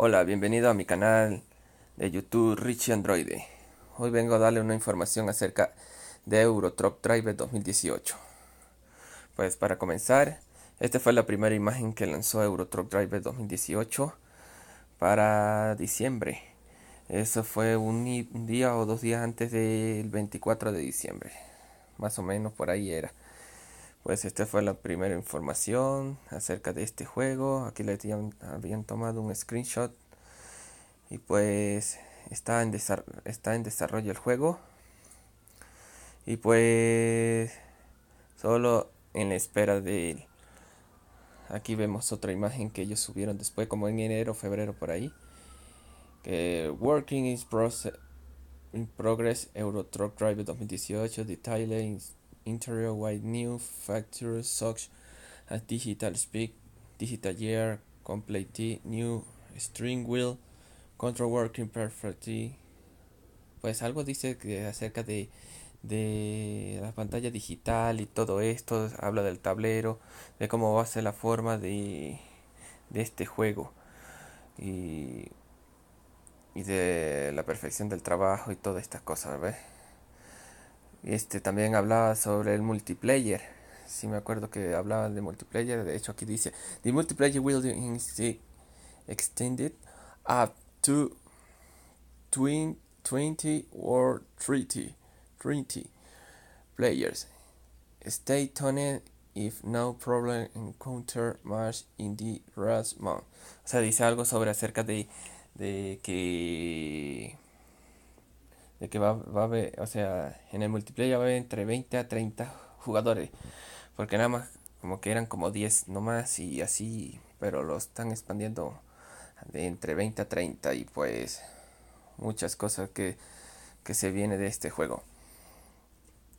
Hola, bienvenido a mi canal de YouTube Richie Android. Hoy vengo a darle una información acerca de Eurotrop Driver 2018. Pues para comenzar, esta fue la primera imagen que lanzó Eurotrop Driver 2018 para diciembre. Eso fue un día o dos días antes del 24 de diciembre. Más o menos por ahí era. Pues esta fue la primera información acerca de este juego. Aquí le habían, tomado un screenshot. Y pues está en, está en desarrollo el juego. Y pues solo en la espera de él. Aquí vemos otra imagen que ellos subieron después, como en enero, febrero por ahí. Working is in Progress Euro Truck Driver 2018, Detailing interior white, new factory, such digital speak, digital year complete new string wheel, control working perfectly. Pues algo dice acerca de, de la pantalla digital y todo esto, habla del tablero, de cómo va a ser la forma de, de este juego y, y de la perfección del trabajo y todas estas cosas, ¿ves? Este también hablaba sobre el multiplayer. Si me acuerdo que hablaba de multiplayer. De hecho, aquí dice: The multiplayer will be extended up to 20 or 30, 30 players. Stay tuned if no problem encounter much in the last month. O sea, dice algo sobre acerca de, de que de que va, a haber, o sea, en el multiplayer va a haber entre 20 a 30 jugadores, porque nada más como que eran como 10 nomás y así, pero lo están expandiendo de entre 20 a 30 y pues muchas cosas que, que se viene de este juego.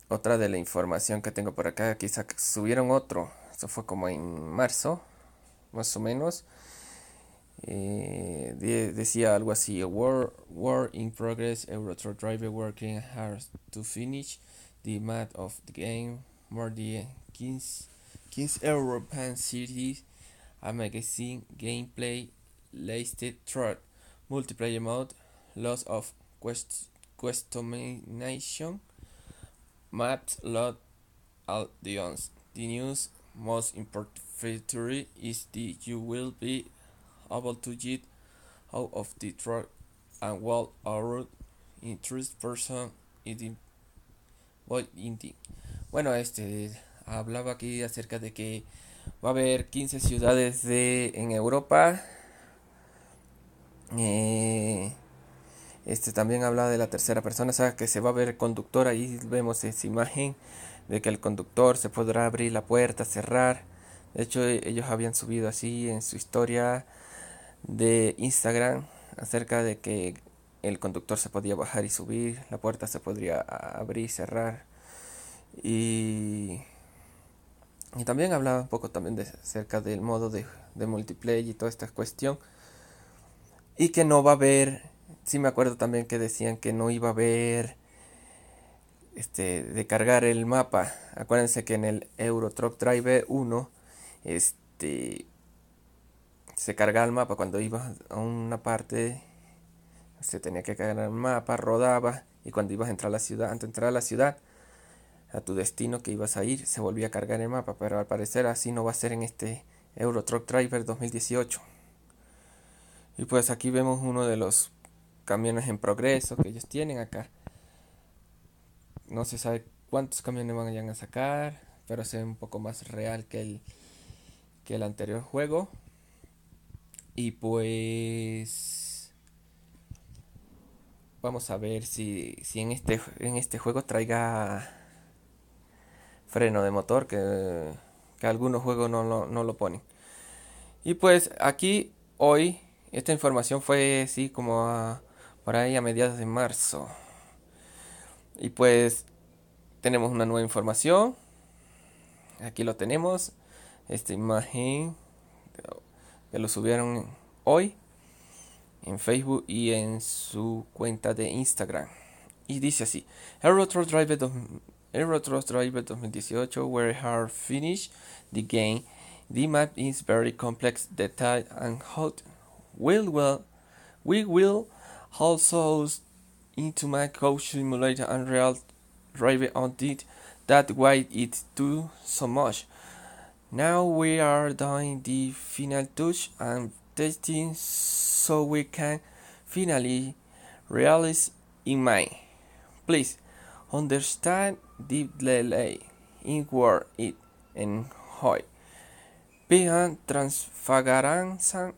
Otra de la información que tengo por acá, quizá subieron otro, eso fue como en marzo, más o menos, Eh, de decía algo así, war, war in progress, Eurotrack driver working hard to finish the map of the game, more the Kings, Kings European Series, a magazine gameplay, listed threat, multiplayer mode, loss of quest customization, maps, load all the The news most important feature is that you will be to get out of the truck and our interest person in Bueno, este hablaba aquí acerca de que va a haber 15 ciudades de en Europa. Eh, este también habla de la tercera persona, o sea que se va a ver el conductor, ahí vemos esa imagen de que el conductor se podrá abrir la puerta, cerrar. De hecho, e, ellos habían subido así en su historia de Instagram acerca de que el conductor se podía bajar y subir, la puerta se podría abrir y cerrar. Y, también hablaba un poco también de, acerca del modo de, de multiplayer y toda esta cuestión. Y que no va a haber, si me acuerdo también que decían que no iba a haber este, de cargar el mapa. Acuérdense que en el euro truck Drive 1 este, se cargaba el mapa. Cuando ibas a una parte, se tenía que cargar el mapa, rodaba. Y cuando ibas a entrar a la ciudad, antes de entrar a la ciudad, a tu destino que ibas a ir, se volvía a cargar el mapa. Pero al parecer así no va a ser en este Euro Truck Driver 2018. Y pues aquí vemos uno de los camiones en progreso que ellos tienen acá. No se sabe cuántos camiones van a sacar, pero se ve un poco más real que el, que el anterior juego. Y pues vamos a ver si, en, este, en este juego traiga freno de motor que, algunos juegos no, lo ponen. Y pues aquí hoy esta información fue así como por ahí a mediados de marzo. Y pues tenemos una nueva información. Aquí lo tenemos. Esta imagen que lo subieron hoy en Facebook y en su cuenta de Instagram. Y dice así: Aerotro Driver, Driver 2018, where hard finish the game. The map is very complex, detailed, and hot. Will well, we will also into my coach simulator and real driver on it. That why it do so much. Now we are doing the final touch and testing so we can finally realize in mind. Please understand the delay in word it and hoy. Pijan transfagaranza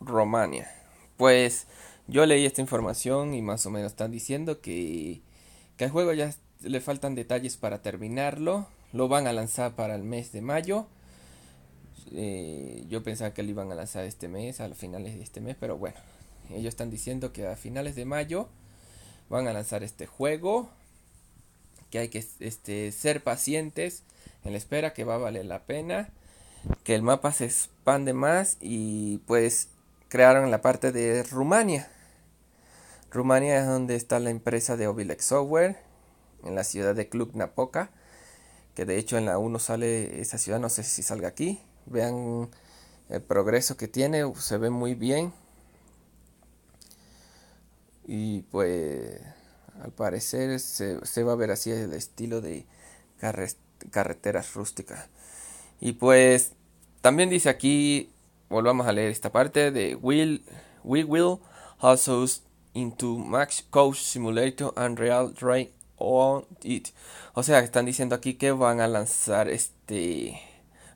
Romania. Pues yo leí esta información y más o menos están diciendo que, que al juego ya le faltan detalles para terminarlo. Lo van a lanzar para el mes de mayo. Eh, yo pensaba que lo iban a lanzar este mes, a finales de este mes, pero bueno, ellos están diciendo que a finales de mayo van a lanzar este juego, que hay que este, ser pacientes en la espera, que va a valer la pena, que el mapa se expande más y pues crearon la parte de Rumania. Rumania es donde está la empresa de Obilex Software, en la ciudad de Club Napoca, que de hecho en la 1 sale esa ciudad, no sé si salga aquí, Vean el progreso que tiene, se ve muy bien. Y pues al parecer se, va a ver así el estilo de carreteras rústicas. Y pues también dice aquí, volvamos a leer esta parte de Will, We Will also into Max Coach Simulator and Real Drive on It. O sea, están diciendo aquí que van a lanzar este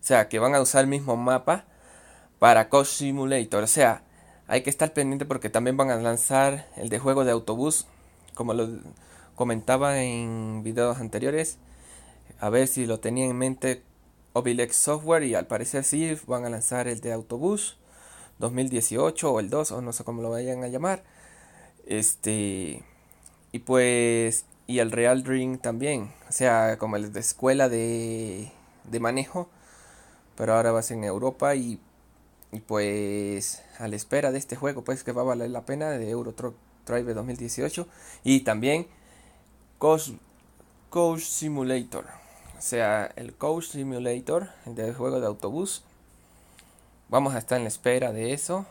o sea, que van a usar el mismo mapa para Coach Simulator. O sea, hay que estar pendiente porque también van a lanzar el de juego de autobús, como lo comentaba en videos anteriores. A ver si lo tenía en mente Obilex Software y al parecer sí van a lanzar el de autobús 2018 o el 2 o no sé cómo lo vayan a llamar. Este y pues y el Real Dream también, o sea, como el de escuela de de manejo pero ahora vas en Europa y, pues a la espera de este juego pues que va a valer la pena de Euro Truck Driver 2018 y también Coach, Simulator, o sea el Coach Simulator del juego de autobús. Vamos a estar en la espera de eso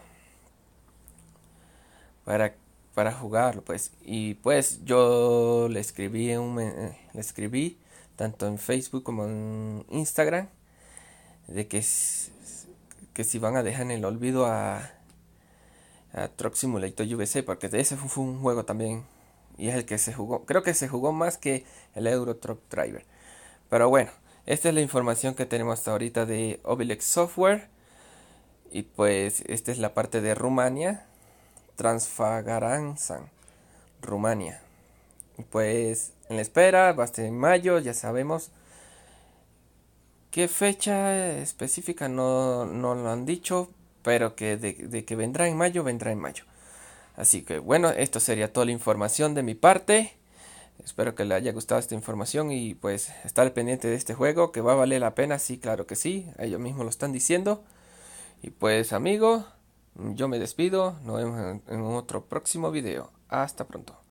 para para jugarlo pues y pues yo le escribí un, le escribí tanto en Facebook como en Instagram de que, que si van a dejar en el olvido a, a Truck Simulator UVC, porque ese fue un juego también y es el que se jugó, creo que se jugó más que el Euro Truck Driver. Pero bueno, esta es la información que tenemos hasta ahorita de Obilex Software. Y pues esta es la parte de Rumania, Transfagaranzan, Rumania. pues en la espera, va a estar en mayo, ya sabemos. ¿Qué fecha específica no, no lo han dicho? Pero que de, que vendrá en mayo, vendrá en mayo. Así que bueno, esto sería toda la información de mi parte. Espero que le haya gustado esta información y pues estar pendiente de este juego que va a valer la pena, sí, claro que sí, ellos mismos lo están diciendo. Y pues amigo, yo me despido, nos vemos en, en otro próximo video. Hasta pronto.